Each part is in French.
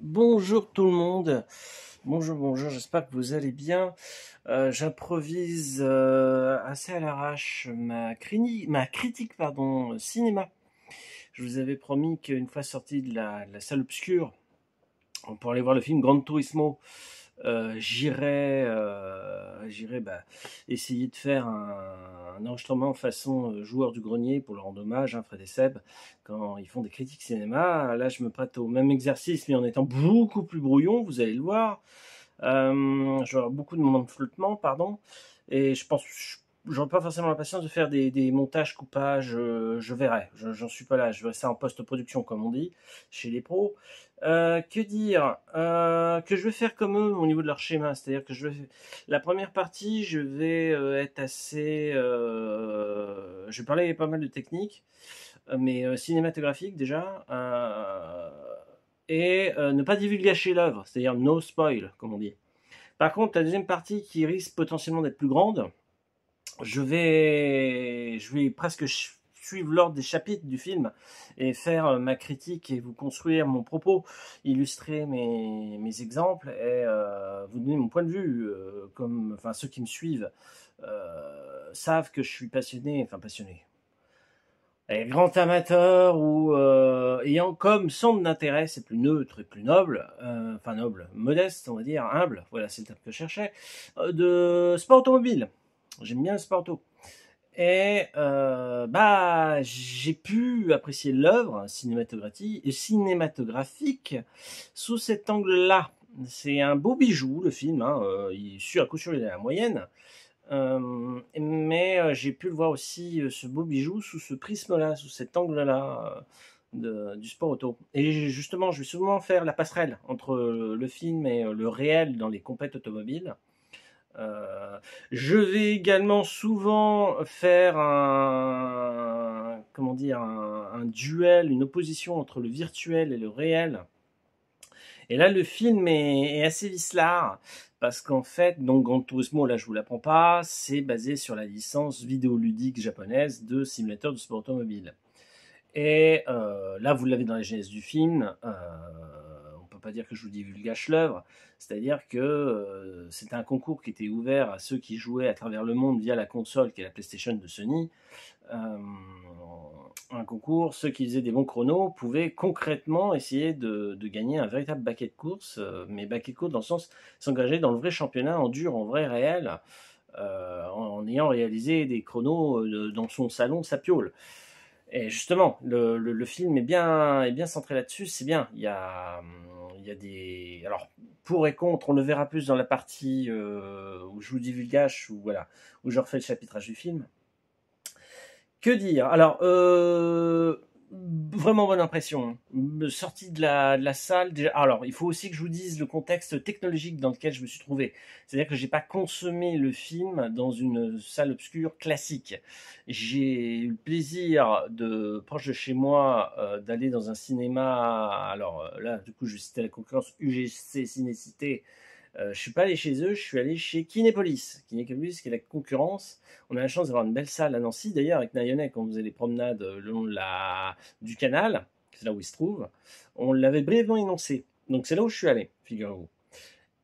Bonjour tout le monde. Bonjour, bonjour, j'espère que vous allez bien. Euh, j'improvise euh, assez à l'arrache ma, critique pardon, cinéma. Je vous avais promis qu'une fois sorti de la, salle obscure, on pourrait aller voir le film Gran Turismo j'irai euh, j'irai euh, bah, essayer de faire un, enregistrement enregistrement façon euh, joueur du grenier pour le rendre hommage, un hein, Fred Seb, quand ils font des critiques cinéma. Là, je me prête au même exercice, mais en étant beaucoup plus brouillon, vous allez le voir. je beaucoup de moments de flottement, pardon. Et je pense, j'aurais pas forcément la patience de faire des, montages, coupages, euh, je verrai, j'en suis pas là, je verrai ça en post-production comme on dit, chez les pros. Euh, que dire euh, Que je vais faire comme eux au niveau de leur schéma, c'est-à-dire que je vais... La première partie, je vais être assez... je vais parler pas mal de techniques, mais cinématographique déjà, et ne pas divulgacher l'œuvre, c'est-à-dire no spoil, comme on dit. Par contre, la deuxième partie qui risque potentiellement d'être plus grande, je vais, je vais presque suivre l'ordre des chapitres du film et faire euh, ma critique et vous construire mon propos, illustrer mes, exemples et euh, vous donner mon point de vue. Euh, comme, enfin, ceux qui me suivent savent que je suis passionné, enfin passionné, grand amateur ou ayant comme centre d'intérêt, c'est plus neutre et plus noble, enfin noble, modeste on va dire, humble, voilà c'est le terme que je cherchais, de sport automobile. J'aime bien le sport auto. Et euh, bah, j'ai pu apprécier l'œuvre cinématographique, sous cet angle-là. C'est un beau bijou, le film. Hein, euh, il est sur, à coup sûr, la moyenne. Euh, mais j'ai pu le voir aussi, ce beau bijou, sous ce prisme-là, sous cet angle-là du sport auto. Et justement, je vais souvent faire la passerelle entre le film et le réel dans les compètes automobiles. Euh, je vais également souvent faire un, comment dire, un, duel, une opposition entre le virtuel et le réel. Et là, le film est, assez vicelard parce qu'en fait, donc Gran là je vous l'apprends pas, c'est basé sur la licence vidéoludique japonaise de simulateur de sport automobile. Et euh, là, vous l'avez dans la genèse du film. Euh, pas dire que je vous divulgage l'œuvre, c'est-à-dire que euh, c'est c'était un concours qui était ouvert à ceux qui jouaient à travers le monde via la console qui est la PlayStation de Sony. Euh, un concours, ceux qui faisaient des bons chronos pouvaient concrètement essayer de, gagner un véritable baquet de course, euh, mais baquet de course dans le sens s'engager dans le vrai championnat en dur, en vrai réel, en, ayant réalisé des chronos dans son salon, sa et justement, le, le, film est bien, est bien centré là-dessus, c'est bien. Il y, a, il y a des. Alors, pour et contre, on le verra plus dans la partie euh, où je vous divulgage, où, voilà, où je refais le chapitrage du film. Que dire Alors, euh, vraiment bonne impression. Hein. Euh, Sorti de la, de la salle, déjà. Alors, il faut aussi que je vous dise le contexte technologique dans lequel je me suis trouvé. C'est-à-dire que j'ai pas consommé le film dans une salle obscure classique. J'ai eu le plaisir de, proche de chez moi, euh, d'aller dans un cinéma. Alors euh, là, du coup, je citais la concurrence UGC Cinécité. Je euh, je suis pas allé chez eux, je suis allé chez Kinépolis. Kinépolis, qui est la concurrence. On a la chance d'avoir une belle salle à Nancy, d'ailleurs, avec Nayonet, quand on faisait les promenades euh, le long du canal, c'est là où il se trouve. On l'avait brièvement énoncé. Donc c'est là où je suis allé, figurez-vous.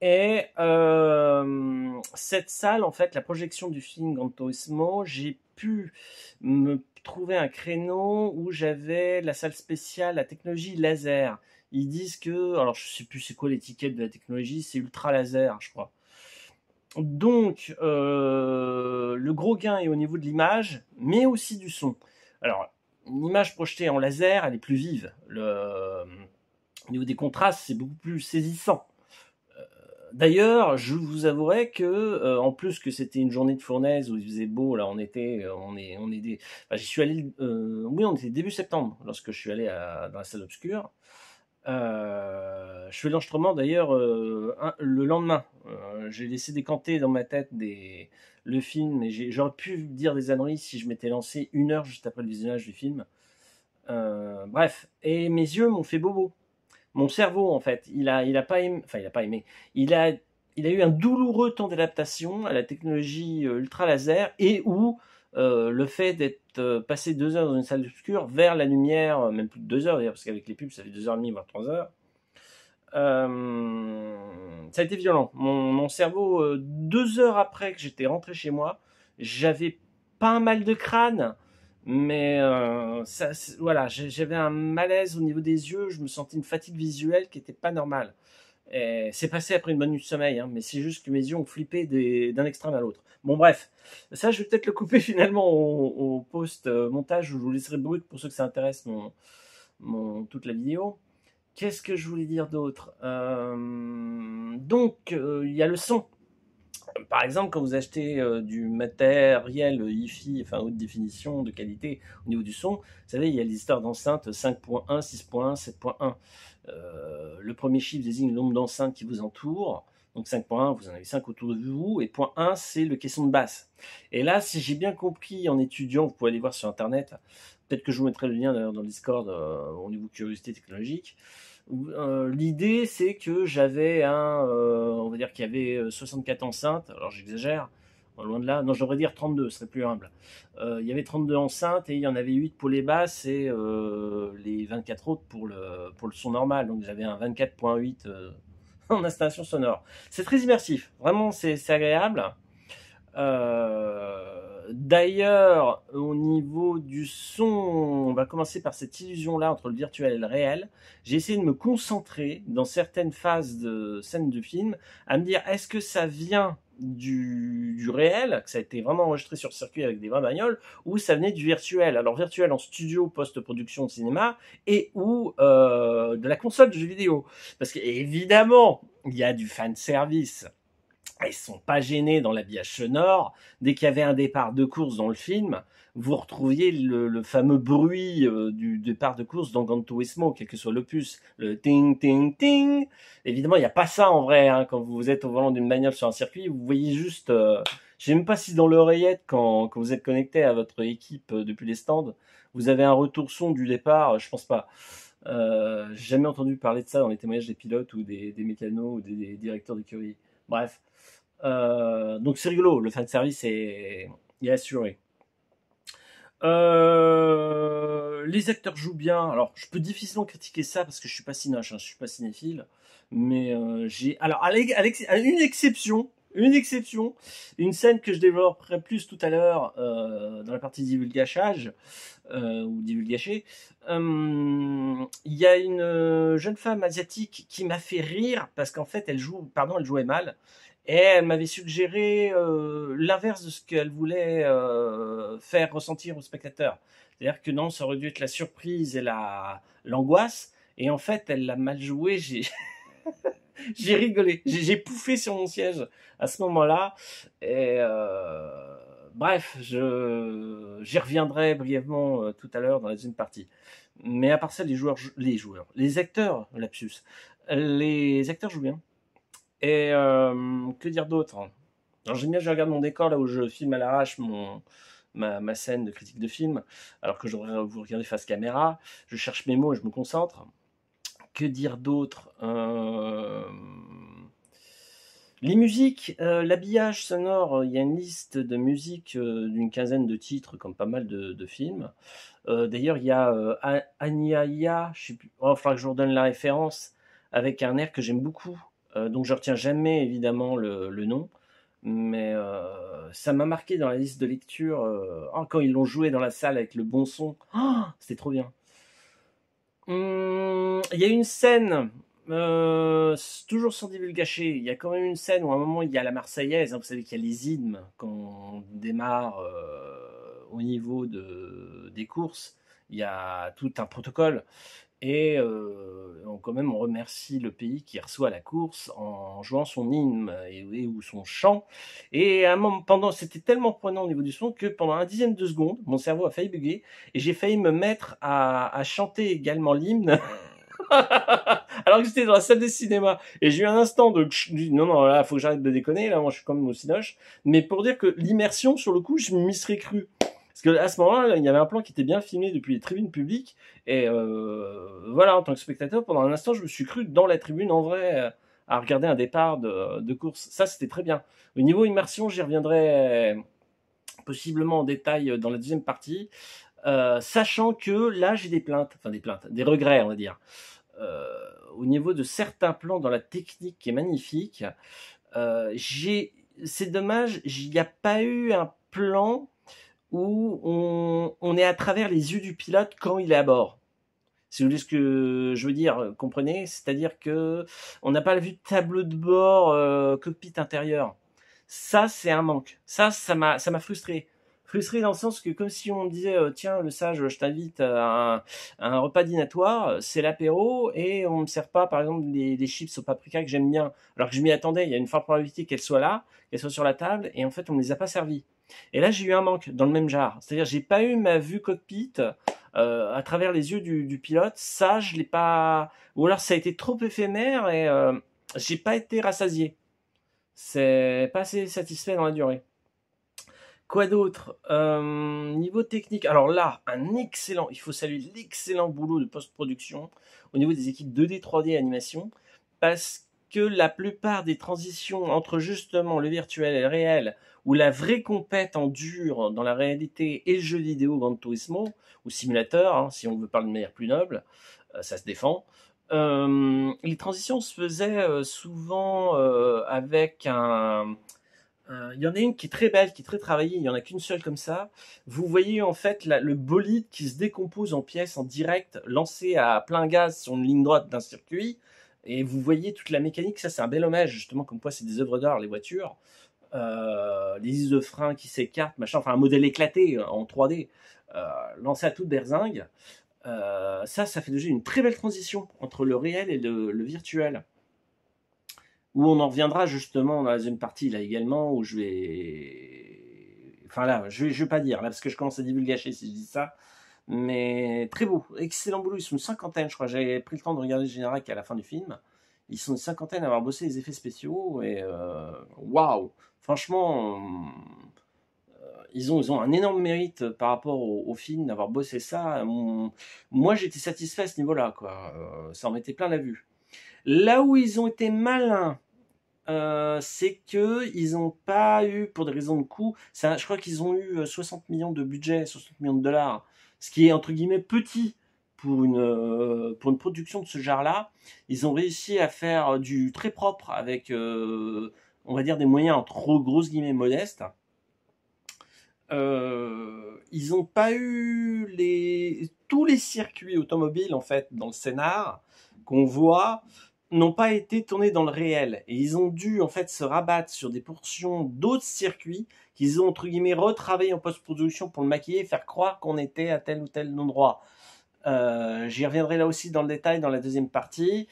Et euh, cette salle, en fait, la projection du film Grand j'ai pu me trouver un créneau où j'avais la salle spéciale, la technologie laser ils disent que, alors je sais plus c'est quoi l'étiquette de la technologie, c'est ultra laser, je crois. Donc, euh, le gros gain est au niveau de l'image, mais aussi du son. Alors, une image projetée en laser, elle est plus vive. Le, au niveau des contrastes, c'est beaucoup plus saisissant. Euh, d'ailleurs, je vous avouerai que, euh, en plus que c'était une journée de fournaise où il faisait beau, là, on était, on est, on est des, enfin, j'y suis allé, oui, on était début septembre lorsque je suis allé dans la salle obscure. Euh, je fais l'enregistrement d'ailleurs euh, le lendemain. Euh, j'ai laissé décanter dans ma tête des, le film et j'aurais pu dire des âneries si je m'étais lancé une heure juste après le visionnage du film. bref, et mes yeux m'ont fait bobo. Mon cerveau, en fait, il a, il a pas aimé, enfin, il a pas aimé, il a, il a eu un douloureux temps d'adaptation à la technologie ultra laser et où euh, le fait d'être euh, passé deux heures dans une salle obscure vers la lumière, euh, même plus de deux heures d'ailleurs, parce qu'avec les pubs, ça fait deux heures et demie, voire trois heures. ça a été violent. Mon, cerveau, deux heures après que j'étais rentré chez moi, j'avais pas un mal de crâne, mais ça, voilà, j'avais un malaise au niveau des yeux, je me sentais une fatigue visuelle qui n'était pas normale. Eh, c'est passé après une bonne nuit de sommeil, hein, mais c'est juste que mes yeux ont flippé d'un extrême à l'autre. Bon, bref, ça je vais peut-être le couper finalement au, post-montage où je vous laisserai brut pour ceux que ça intéresse mon, mon, toute la vidéo. Qu'est-ce que je voulais dire d'autre euh, Donc, euh, il y a le son par exemple, quand vous achetez euh, du matériel hi-fi, enfin haute définition, de qualité au niveau du son, vous savez, il y a les histoires d'enceintes 5.1, 6.1, 7.1. le premier chiffre désigne le nombre d'enceintes qui vous entourent. Donc 5.1, vous en avez 5 autour de vous. Et point 1, c'est le caisson de basse. Et là, si j'ai bien compris en étudiant, vous pouvez aller voir sur Internet, peut-être que je vous mettrai le lien d'ailleurs dans le Discord euh, au niveau curiosité technologique. Euh, l'idée, c'est que j'avais un, euh, on va dire qu'il y avait 64 euh, enceintes, alors j'exagère, hein, loin de là, non, j'aurais dire 32, ce serait plus humble. il y avait 32 enceintes et il y en avait 8 pour les basses et les 24 autres pour le, pour le son normal, donc j'avais un 24.8 en installation sonore. C'est très immersif, vraiment c'est agréable. D'ailleurs, au niveau du son, on va commencer par cette illusion-là entre le virtuel et le réel. J'ai essayé de me concentrer dans certaines phases de scènes de film à me dire est-ce que ça vient du, réel, que ça a été vraiment enregistré sur circuit avec des vraies bagnoles, ou ça venait du virtuel. Alors virtuel en studio, post-production cinéma, et ou euh, de la console de jeux vidéo. Parce que évidemment, il y a du fan service. Ah, ils sont pas gênés dans l'habillage Nord. Dès qu'il y avait un départ de course dans le film, vous retrouviez le, fameux bruit euh, du départ de course dans Gran Turismo, quel que soit l'opus, le ting ting ting. Évidemment, il n'y a pas ça en vrai hein. quand vous êtes au volant d'une bagnole sur un circuit, vous voyez juste. Je euh, je sais même pas si dans l'oreillette, quand, vous êtes connecté à votre équipe euh, depuis les stands, vous avez un retour son du départ. Je pense pas. J'ai jamais entendu parler de ça dans les témoignages des pilotes ou des, mécanos ou des, directeurs d'écurie. Bref. Euh, donc c'est rigolo, le fan service est, assuré. Euh, les acteurs jouent bien. Alors, je peux difficilement critiquer ça parce que je suis pas cinoche, hein. je suis pas cinéphile. Mais euh, j'ai. Alors, une exception, une exception, une scène que je développerai plus tout à l'heure euh, dans la partie divulgachage euh, ou divulgaché. Euh, il y a une jeune femme asiatique qui m'a fait rire parce qu'en fait elle joue, pardon, elle jouait mal. Et elle m'avait suggéré l'inverse de ce qu'elle voulait faire ressentir au spectateur. C'est-à-dire que non, ça aurait dû être la surprise et la l'angoisse. Et en fait, elle l'a mal joué. J'ai j'ai rigolé, j'ai pouffé sur mon siège à ce moment-là. Et euh, bref, je j'y reviendrai brièvement euh, tout à l'heure dans la deuxième partie. Mais à part ça, les joueurs, les joueurs, les acteurs, lapsus, les acteurs jouent bien. Et euh, que dire d'autre j'aime bien, je regarde mon décor là où je filme à l'arrache mon Ma, ma, scène de critique de film, alors que je vous regarder face caméra. Je cherche mes mots et je me concentre que dire d'autre euh, les musiques, euh, l'habillage sonore, euh, il y a une liste de musiques d'une quinzaine de titres, comme pas mal de, films. D'ailleurs, il y a Anyaya. je sais plus, oh, faudra que je vous redonne la référence, avec un air que j'aime beaucoup, donc je retiens jamais évidemment le, nom, mais ça m'a marqué dans la liste de lecture, oh, quand ils l'ont joué dans la salle avec le bon son, oh, c'était trop bien. Hum, il y a une scène, euh, toujours sans divulgacher, il y a quand même une scène où à un moment il y a la Marseillaise, hein, vous savez qu'il y a les hymnes quand on démarre euh, au niveau de, des courses, il y a tout un protocole et euh, on, quand même, on remercie le pays qui reçoit la course en jouant son hymne et, ou son chant. Et à un moment, pendant, c'était tellement prenant au niveau du son que pendant un dixième de seconde, mon cerveau a failli bugger et j'ai failli me mettre à, à chanter également l'hymne. alors que j'étais dans la salle de cinéma. et j'ai eu un instant de non non là faut que j'arrête de déconner là moi je suis comme aussi noche. mais pour dire que l'immersion sur le coup je m'y serais cru parce que à ce moment-là, il y avait un plan qui était bien filmé depuis les tribunes publiques. Et euh, voilà, en tant que spectateur, pendant un instant, je me suis cru dans la tribune en vrai euh, à regarder un départ de, course. Ça, c'était très bien. Au niveau immersion, j'y reviendrai euh, possiblement en détail dans la deuxième partie. sachant que là, j'ai des plaintes, enfin des plaintes, des regrets, on va dire. au niveau de certains plans dans la technique qui est magnifique, j'ai, c'est dommage, il n'y a pas eu un plan où on, est à travers les yeux du pilote quand il est à bord. C'est vous voulez ce que je veux dire, comprenez, c'est-à-dire que on n'a pas la vue de tableau de bord, euh, cockpit intérieur. Ça, c'est un manque. Ça, ça m'a, ça m'a frustré. Frustré dans le sens que comme si on me disait, euh, tiens, le sage, je t'invite à un, repas dînatoire, c'est l'apéro, et on ne me sert pas, par exemple, des, des chips au paprika que j'aime bien, alors que je m'y attendais, il y a une forte probabilité qu'elles soient là, qu'elles soient sur la table, et en fait, on ne les a pas servies. Et là, j'ai eu un manque dans le même jar. C'est-à-dire, j'ai pas eu ma vue cockpit euh, à travers les yeux du, pilote. Ça, je l'ai pas. Ou alors, ça a été trop éphémère et euh, j'ai pas été rassasié. C'est pas assez satisfait dans la durée. Quoi d'autre euh, Niveau technique, alors là, un excellent, il faut saluer l'excellent boulot de post-production au niveau des équipes 2D, 3D, animation, parce la plupart des transitions entre justement le virtuel et le réel, où la vraie compète en dur dans la réalité et le jeu vidéo Grand tourisme ou simulateur, hein, si on veut parler de manière plus noble, euh, ça se défend, euh, les transitions se faisaient euh, souvent avec un, il y en a une qui est très belle, qui est très travaillée, il n'y en a qu'une seule comme ça. Vous voyez en fait le bolide qui se décompose en pièces en direct, lancé à plein gaz sur une ligne droite d'un circuit. Et vous voyez toute la mécanique, ça c'est un bel hommage justement, comme quoi c'est des œuvres d'art, les voitures. Euh, les lises de frein qui s'écartent, machin, enfin un modèle éclaté euh, en 3D, euh, lancé à toute berzingue. ça, ça fait déjà une très belle transition entre le réel et le, virtuel. Où on en reviendra justement dans la deuxième partie là également, où je vais. Enfin là, je vais, pas dire là, parce que je commence à divulgacher si je dis ça. Mais très beau, excellent boulot. Ils sont une cinquantaine, je crois. J'avais pris le temps de regarder le générique à la fin du film. Ils sont une cinquantaine à avoir bossé les effets spéciaux. Et euh, waouh! Franchement, euh, ils, ont, ils ont un énorme mérite par rapport au, film d'avoir bossé ça. Hum, moi, j'étais satisfait à ce niveau-là. quoi. Euh, ça en mettait plein la vue. Là où ils ont été malins, c'est que ils n'ont pas eu, pour des raisons de coût, je crois qu'ils ont eu 60 millions de budget, 60 millions de dollars ce qui est entre guillemets petit pour une, euh, pour une production de ce genre-là. Ils ont réussi à faire du très propre avec, euh, on va dire, des moyens entre trop grosses guillemets modestes. Euh, ils n'ont pas eu les, tous les circuits automobiles en fait dans le scénar qu'on voit n'ont pas été tournés dans le réel et ils ont dû en fait se rabattre sur des portions d'autres circuits qu'ils ont entre guillemets retravaillé en post-production pour le maquiller et faire croire qu'on était à tel ou tel endroit. Euh, j'y reviendrai là aussi dans le détail dans la deuxième partie.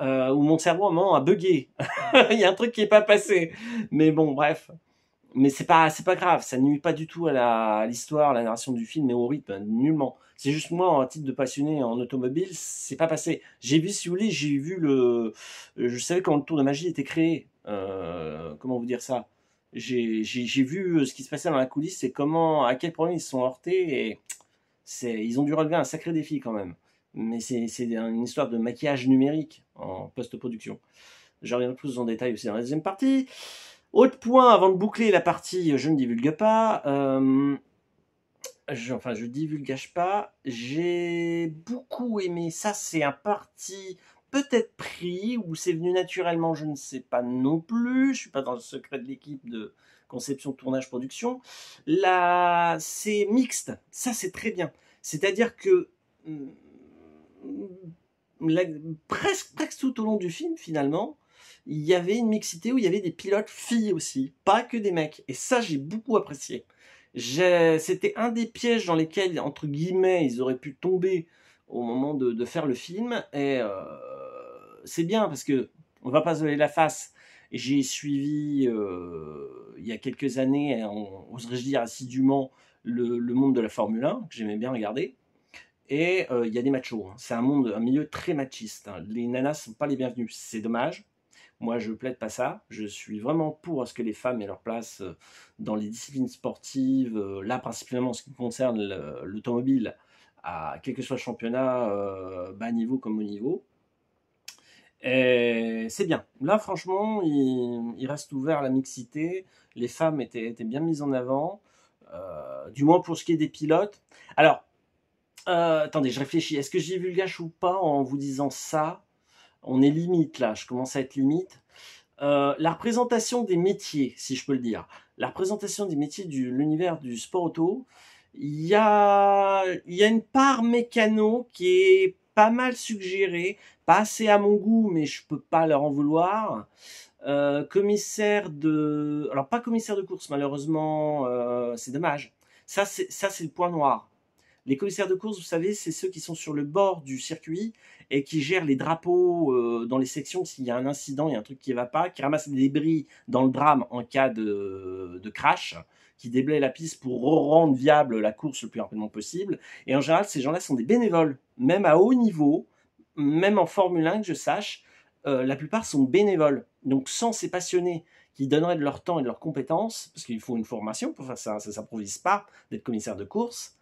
Euh, où mon cerveau à un moment a bugué. Il y a un truc qui n'est pas passé. Mais bon, bref. Mais c'est pas, pas grave. Ça nuit pas du tout à l'histoire, la narration du film et au rythme, nullement. C'est juste moi, en titre de passionné en automobile, c'est pas passé. J'ai vu, si vous voulez, j'ai vu le. Je savais quand le tour de magie était créé. Euh, comment vous dire ça J'ai vu euh, ce qui se passait dans la coulisse et comment, à quel point ils sont heurtés. Et ils ont dû relever un sacré défi quand même. Mais c'est une histoire de maquillage numérique en post-production. Je reviendrai plus en détail aussi dans la deuxième partie. Autre point avant de boucler la partie je ne divulgue pas. Euh, enfin je divulgage pas, j'ai beaucoup aimé, ça c'est un parti peut-être pris ou c'est venu naturellement, je ne sais pas non plus, je suis pas dans le secret de l'équipe de conception, tournage, production. Là, c'est mixte, ça c'est très bien. C'est-à-dire que hmm, presque, presque tout au long du film finalement, il y avait une mixité où il y avait des pilotes filles aussi, pas que des mecs. Et ça, j'ai beaucoup apprécié. C'était un des pièges dans lesquels, entre guillemets, ils auraient pu tomber au moment de, faire le film. Et euh, c'est bien parce que on va pas se la face. J'ai suivi euh, il y a quelques années, on oserais-je dire assidûment, le, monde de la Formule 1, que j'aimais bien regarder. Et euh, il y a des machos. Hein. C'est un monde, un milieu très machiste. Hein. Les nanas sont pas les bienvenues. C'est dommage. Moi, je plaide pas ça. Je suis vraiment pour ce que les femmes aient leur place euh, dans les disciplines sportives, euh, là, principalement en ce qui concerne l'automobile, à quel que soit le championnat, euh, bas niveau comme haut niveau. Et c'est bien. Là, franchement, il, reste ouvert à la mixité. Les femmes étaient, bien mises en avant, du moins pour ce qui est des pilotes. Alors, attendez, je réfléchis. Est-ce que j'ai vu le gâche ou pas en vous disant ça on est limite là, je commence à être limite. Euh, la représentation des métiers, si je peux le dire, la représentation des métiers de l'univers du sport auto, il y a, y une part mécano qui est pas mal suggérée, pas assez à mon goût, mais je peux pas leur en vouloir. Euh, commissaire de, alors pas commissaire de course malheureusement, euh, c'est dommage. Ça c'est ça c'est le point noir. Les commissaires de course, vous savez, c'est ceux qui sont sur le bord du circuit et qui gèrent les drapeaux euh, dans les sections s'il y a un incident, il y a un truc qui ne va pas, qui ramassent des débris dans le drame en cas de, crash, qui déblaient la piste pour rendre viable la course le plus rapidement possible. Et en général, ces gens-là sont des bénévoles, même à haut niveau, même en Formule 1 que je sache, euh, la plupart sont bénévoles. Donc sans ces passionnés qui donneraient de leur temps et de leurs compétences, parce qu'il faut une formation pour faire ça, hein, ça ne s'improvise pas d'être commissaire de course,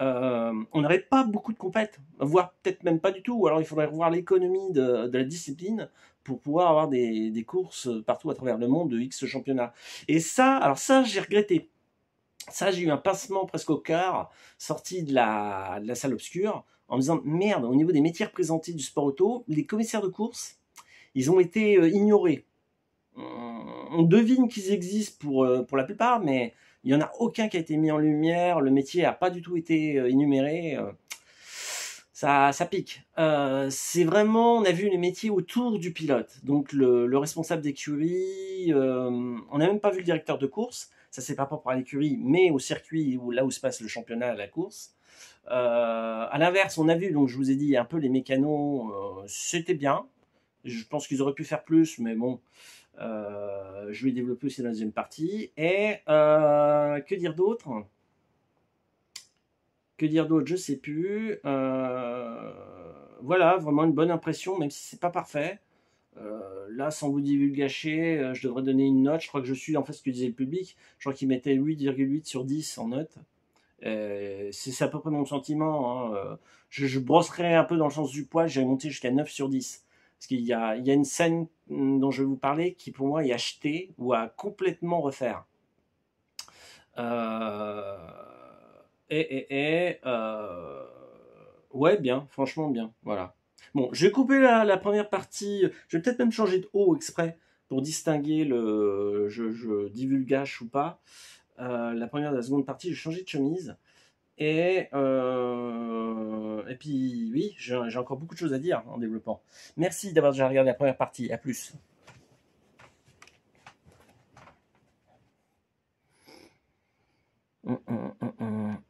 euh, on n'aurait pas beaucoup de compètes, voire peut-être même pas du tout. alors il faudrait revoir l'économie de, la discipline pour pouvoir avoir des, courses partout à travers le monde de X championnat. Et ça, alors ça, j'ai regretté. Ça, j'ai eu un pincement presque au cœur, sorti de la, salle obscure, en me disant merde, au niveau des métiers représentés du sport auto, les commissaires de course, ils ont été euh, ignorés. On devine qu'ils existent pour euh, la plupart, mais il n'y en a aucun qui a été mis en lumière. Le métier n'a pas du tout été euh, énuméré. Euh, ça, ça pique. Euh, c'est vraiment, on a vu les métiers autour du pilote. Donc le, responsable d'écurie, on n'a même pas vu le directeur de course. Ça c'est pas propre à l'écurie, mais au circuit là où se passe le championnat, la course. à l'inverse, on a vu, donc je vous ai dit un peu les mécanos, c'était bien. Je pense qu'ils auraient pu faire plus, mais bon, euh, je vais développer aussi la deuxième partie. Et euh, que dire d'autre Que dire d'autre Je sais plus. Euh, voilà, vraiment une bonne impression, même si c'est pas parfait. là, sans vous divulgacher, je devrais donner une note. Je crois que je suis en fait ce que disait le public. Je crois qu'il mettait 8,8 sur 10 en note. C'est à peu près mon sentiment. Hein. Je, je, brosserais un peu dans le sens du poids J'ai monté jusqu'à 9 sur 10. Parce qu'il y, a, une scène mm, dont je vais vous parler qui pour moi est achetée ou à complètement refaire. Euh, et, et, euh, ouais, bien, franchement bien, voilà. Bon, j'ai coupé la, première partie, je vais peut-être même changer de haut exprès pour distinguer le je, je divulgage ou pas. Euh, la première et la seconde partie, je vais de chemise. Et, euh, et puis, oui, j'ai encore beaucoup de choses à dire en développant. Merci d'avoir déjà regardé la première partie. À plus. Hum, hum, hum,